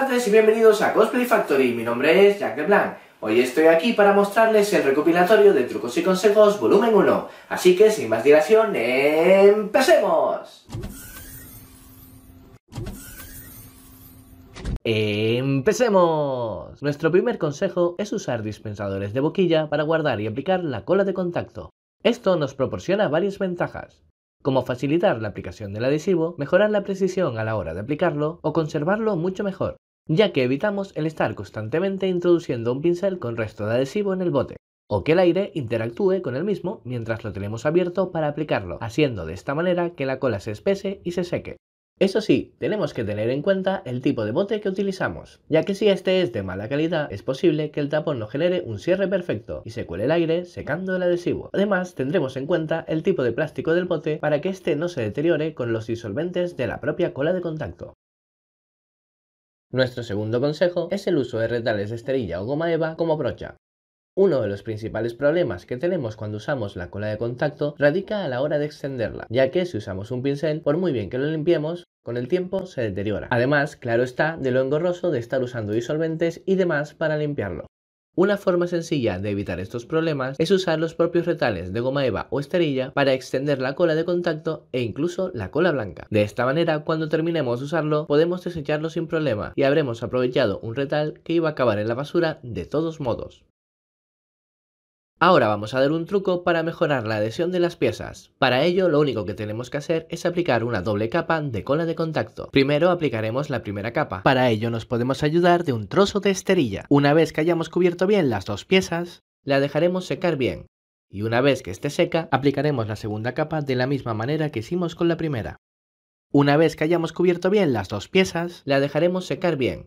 tardes y bienvenidos a Cosplay Factory, mi nombre es Jack de Blanc. Hoy estoy aquí para mostrarles el recopilatorio de trucos y consejos volumen 1, así que sin más dilación, ¡empecemos! ¡Empecemos! Nuestro primer consejo es usar dispensadores de boquilla para guardar y aplicar la cola de contacto. Esto nos proporciona varias ventajas como facilitar la aplicación del adhesivo, mejorar la precisión a la hora de aplicarlo o conservarlo mucho mejor ya que evitamos el estar constantemente introduciendo un pincel con resto de adhesivo en el bote, o que el aire interactúe con el mismo mientras lo tenemos abierto para aplicarlo, haciendo de esta manera que la cola se espese y se seque. Eso sí, tenemos que tener en cuenta el tipo de bote que utilizamos, ya que si este es de mala calidad, es posible que el tapón no genere un cierre perfecto y se cuele el aire secando el adhesivo. Además, tendremos en cuenta el tipo de plástico del bote para que este no se deteriore con los disolventes de la propia cola de contacto. Nuestro segundo consejo es el uso de retales de esterilla o goma eva como brocha. Uno de los principales problemas que tenemos cuando usamos la cola de contacto radica a la hora de extenderla, ya que si usamos un pincel, por muy bien que lo limpiemos, con el tiempo se deteriora. Además, claro está de lo engorroso de estar usando disolventes y demás para limpiarlo. Una forma sencilla de evitar estos problemas es usar los propios retales de goma eva o esterilla para extender la cola de contacto e incluso la cola blanca. De esta manera, cuando terminemos de usarlo, podemos desecharlo sin problema y habremos aprovechado un retal que iba a acabar en la basura de todos modos. Ahora vamos a dar un truco para mejorar la adhesión de las piezas. Para ello lo único que tenemos que hacer es aplicar una doble capa de cola de contacto. Primero aplicaremos la primera capa. Para ello nos podemos ayudar de un trozo de esterilla. Una vez que hayamos cubierto bien las dos piezas, la dejaremos secar bien. Y una vez que esté seca, aplicaremos la segunda capa de la misma manera que hicimos con la primera. Una vez que hayamos cubierto bien las dos piezas, la dejaremos secar bien.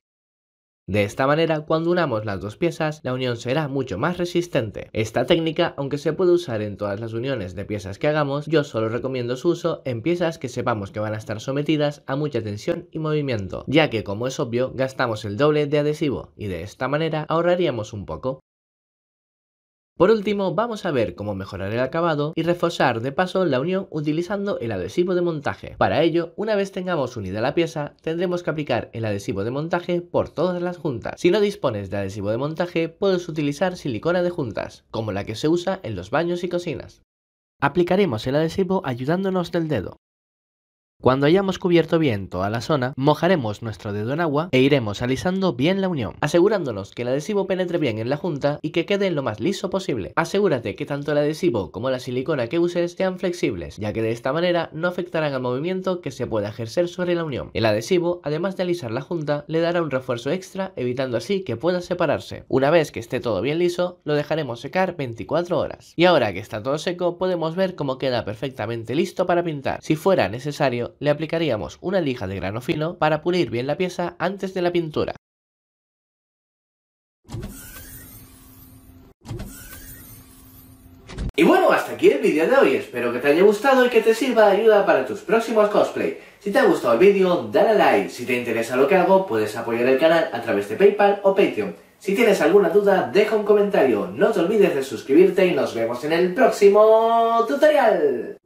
De esta manera, cuando unamos las dos piezas, la unión será mucho más resistente. Esta técnica, aunque se puede usar en todas las uniones de piezas que hagamos, yo solo recomiendo su uso en piezas que sepamos que van a estar sometidas a mucha tensión y movimiento, ya que como es obvio, gastamos el doble de adhesivo y de esta manera ahorraríamos un poco. Por último, vamos a ver cómo mejorar el acabado y reforzar de paso la unión utilizando el adhesivo de montaje. Para ello, una vez tengamos unida la pieza, tendremos que aplicar el adhesivo de montaje por todas las juntas. Si no dispones de adhesivo de montaje, puedes utilizar silicona de juntas, como la que se usa en los baños y cocinas. Aplicaremos el adhesivo ayudándonos del dedo. Cuando hayamos cubierto bien toda la zona, mojaremos nuestro dedo en agua e iremos alisando bien la unión, asegurándonos que el adhesivo penetre bien en la junta y que quede lo más liso posible. Asegúrate que tanto el adhesivo como la silicona que uses sean flexibles, ya que de esta manera no afectarán al movimiento que se pueda ejercer sobre la unión. El adhesivo, además de alisar la junta, le dará un refuerzo extra, evitando así que pueda separarse. Una vez que esté todo bien liso, lo dejaremos secar 24 horas. Y ahora que está todo seco, podemos ver cómo queda perfectamente listo para pintar. Si fuera necesario, le aplicaríamos una lija de grano fino para pulir bien la pieza antes de la pintura. Y bueno, hasta aquí el vídeo de hoy, espero que te haya gustado y que te sirva de ayuda para tus próximos cosplay. Si te ha gustado el vídeo, dale a like, si te interesa lo que hago, puedes apoyar el canal a través de Paypal o Patreon. Si tienes alguna duda, deja un comentario, no te olvides de suscribirte y nos vemos en el próximo tutorial.